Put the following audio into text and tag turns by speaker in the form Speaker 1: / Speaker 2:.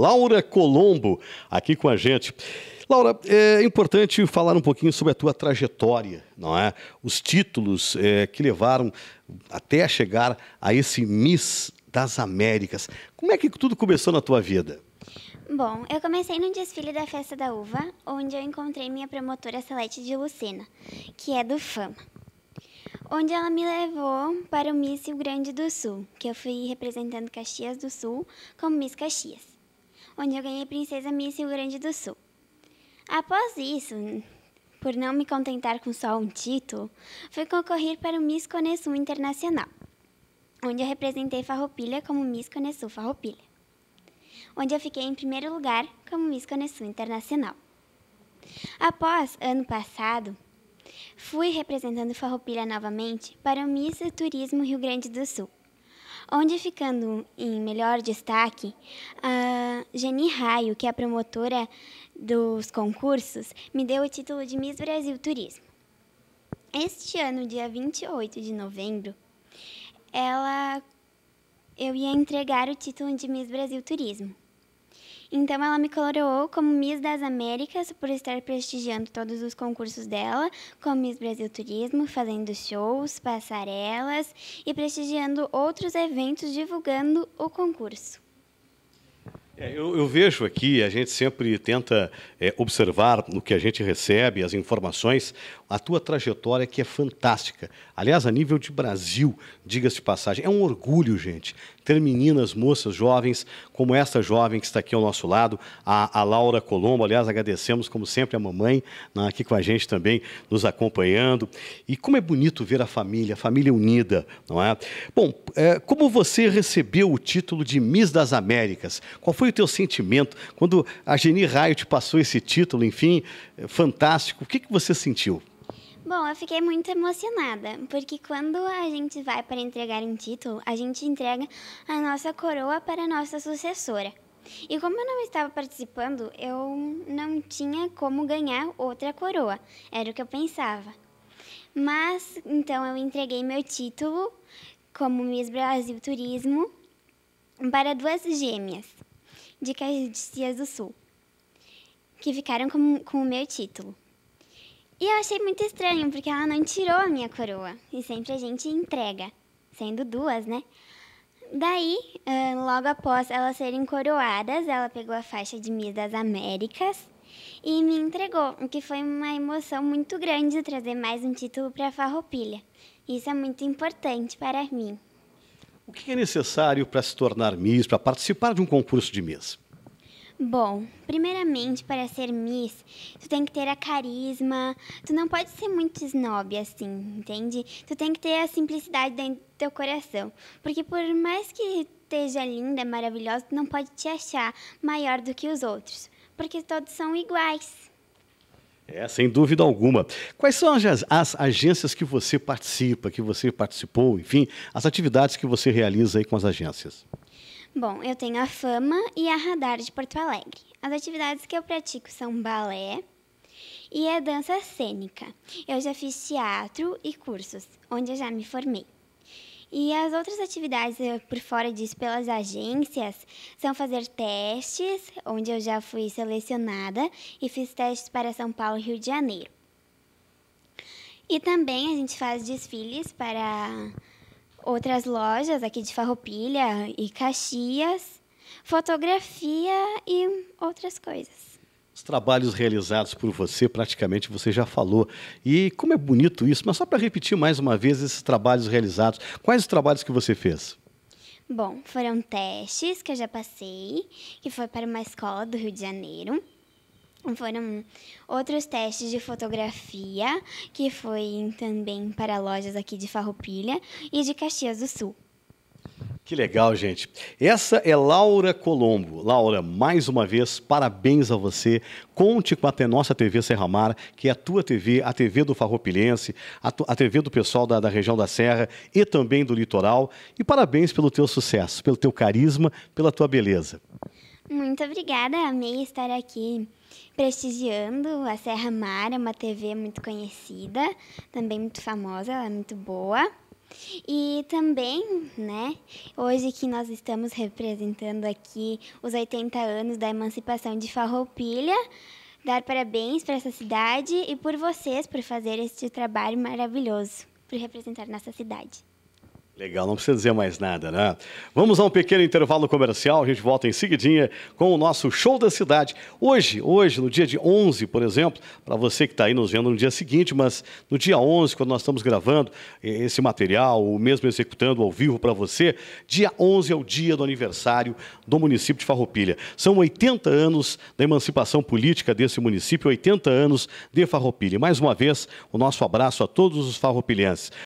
Speaker 1: Laura Colombo, aqui com a gente. Laura, é importante falar um pouquinho sobre a tua trajetória, não é? Os títulos é, que levaram até chegar a esse Miss das Américas. Como é que tudo começou na tua vida?
Speaker 2: Bom, eu comecei no desfile da Festa da Uva, onde eu encontrei minha promotora Celeste de Lucena, que é do Fama, onde ela me levou para o Miss Rio Grande do Sul, que eu fui representando Caxias do Sul como Miss Caxias onde eu ganhei Princesa Miss Rio Grande do Sul. Após isso, por não me contentar com só um título, fui concorrer para o Miss Conesul Internacional, onde eu representei Farroupilha como Miss Conesul Farroupilha, onde eu fiquei em primeiro lugar como Miss Conesul Internacional. Após, ano passado, fui representando Farroupilha novamente para o Miss Turismo Rio Grande do Sul, onde ficando em melhor destaque, a Jenny Raio, que é a promotora dos concursos, me deu o título de Miss Brasil Turismo. Este ano, dia 28 de novembro, ela eu ia entregar o título de Miss Brasil Turismo. Então ela me coroou como Miss das Américas por estar prestigiando todos os concursos dela, como Miss Brasil Turismo, fazendo shows, passarelas e prestigiando outros eventos divulgando o concurso.
Speaker 1: É, eu, eu, vejo aqui, a gente sempre tenta é, observar no que a gente recebe, as informações, a tua trajetória que é fantástica. Aliás, a nível de Brasil, diga-se de passagem, é um orgulho, gente, ter meninas, moças, jovens, como esta jovem que está aqui ao nosso lado, a, a Laura Colombo. Aliás, agradecemos, como sempre, a mamãe né, aqui com a gente também, nos acompanhando. E como é bonito ver a família, a família unida, não é? Bom, é, como você recebeu o título de Miss das Américas? Qual foi o teu sentimento quando a Geni Raio te passou esse título, enfim, é, fantástico? O que, que você sentiu?
Speaker 2: Bom, eu fiquei muito emocionada, porque quando a gente vai para entregar um título, a gente entrega a nossa coroa para a nossa sucessora. E como eu não estava participando, eu não tinha como ganhar outra coroa, era o que eu pensava. Mas então eu entreguei meu título como Miss Brasil Turismo para duas gêmeas de Caxias do Sul, que ficaram com, com o meu título. E eu achei muito estranho, porque ela não tirou a minha coroa. E sempre a gente entrega, sendo duas, né? Daí, logo após elas serem coroadas, ela pegou a faixa de Miss das Américas e me entregou, o que foi uma emoção muito grande trazer mais um título para a Farroupilha. Isso é muito importante para mim.
Speaker 1: O que é necessário para se tornar Miss, para participar de um concurso de Miss?
Speaker 2: Bom, primeiramente, para ser Miss, tu tem que ter a carisma, tu não pode ser muito snob assim, entende? Tu tem que ter a simplicidade dentro do teu coração, porque por mais que esteja linda, maravilhosa, tu não pode te achar maior do que os outros, porque todos são iguais.
Speaker 1: É, sem dúvida alguma. Quais são as, as, agências que você participa, que você participou, enfim, as atividades que você realiza aí com as agências?
Speaker 2: Bom, eu tenho a Fama e a Radar de Porto Alegre. As atividades que eu pratico são balé e a dança cênica. Eu já fiz teatro e cursos, onde eu já me formei. E as outras atividades eh, por fora disso pelas agências são fazer testes, onde eu já fui selecionada e fiz testes para São Paulo e Rio de Janeiro. E também a gente faz desfiles para outras lojas aqui de Farroupilha e Caxias, fotografia e outras coisas.
Speaker 1: Os trabalhos realizados por você, praticamente você já falou. E como é bonito isso, mas só para repetir mais uma vez esses trabalhos realizados, quais os trabalhos que você fez?
Speaker 2: Bom, foram testes que eu já passei, que foi para uma escola do Rio de Janeiro foram outros testes de fotografia, que foi também para lojas aqui de Farroupilha e de Caxias do Sul.
Speaker 1: Que legal, gente. Essa é Laura Colombo. Laura, mais uma vez, parabéns a você. Conte com a nossa TV Serra Mar, que é a tua TV, a TV do Farroupilhense, a, a TV do pessoal da, da, região da Serra e também do litoral. E parabéns pelo teu sucesso, pelo teu carisma, pela tua beleza.
Speaker 2: Muito obrigada, amei estar aqui prestigiando a Serra Mar, é uma TV muito conhecida, também muito famosa, ela é muito boa. E também, né, hoje que nós estamos representando aqui os 80 anos da emancipação de Farroupilha, dar parabéns para essa cidade e por vocês por fazer este trabalho maravilhoso, por representar nossa cidade.
Speaker 1: Legal, não precisa dizer mais nada, né? Vamos a um pequeno intervalo comercial, a gente volta em seguidinha com o nosso show da cidade. Hoje, hoje, no dia de 11, por exemplo, para você que está aí nos vendo no dia seguinte, mas no dia 11, quando nós estamos gravando esse material, ou mesmo executando ao vivo para você, dia 11 é o dia do aniversário do município de Farroupilha. São 80 anos da emancipação política desse município, 80 anos de Farroupilha. mais uma vez, o nosso abraço a todos os farroupilhenses.